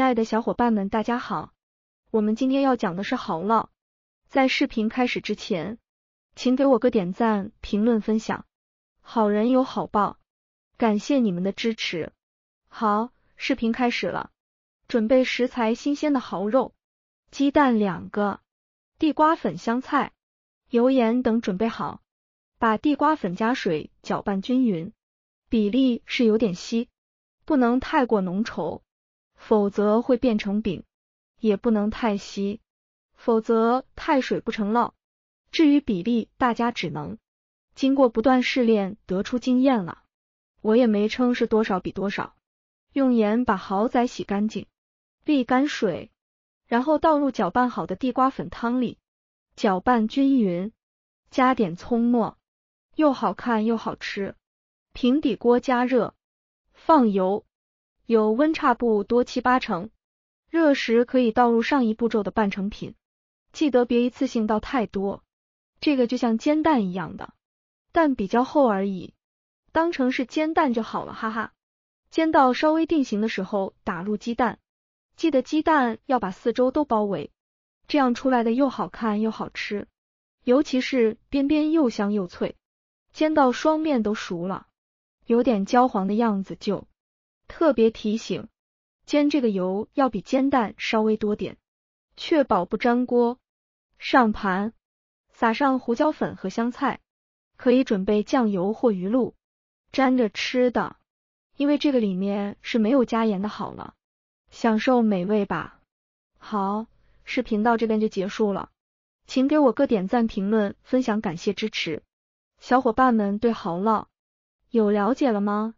亲爱的小伙伴们，大家好！我们今天要讲的是蚝烙。在视频开始之前，请给我个点赞、评论、分享，好人有好报，感谢你们的支持。好，视频开始了。准备食材：新鲜的蚝肉、鸡蛋两个、地瓜粉、香菜、油盐等准备好。把地瓜粉加水搅拌均匀，比例是有点稀，不能太过浓稠。否则会变成饼，也不能太稀，否则太水不成烙。至于比例，大家只能经过不断试炼得出经验了。我也没称是多少比多少。用盐把蚝仔洗干净，沥干水，然后倒入搅拌好的地瓜粉汤里，搅拌均匀，加点葱末，又好看又好吃。平底锅加热，放油。有温差不多七八成，热时可以倒入上一步骤的半成品，记得别一次性倒太多。这个就像煎蛋一样的，蛋比较厚而已，当成是煎蛋就好了，哈哈。煎到稍微定型的时候，打入鸡蛋，记得鸡蛋要把四周都包围，这样出来的又好看又好吃，尤其是边边又香又脆。煎到双面都熟了，有点焦黄的样子就。特别提醒，煎这个油要比煎蛋稍微多点，确保不粘锅。上盘，撒上胡椒粉和香菜，可以准备酱油或鱼露沾着吃的，因为这个里面是没有加盐的。好了，享受美味吧。好，视频到这边就结束了，请给我个点赞、评论、分享，感谢支持。小伙伴们对蚝烙有了解了吗？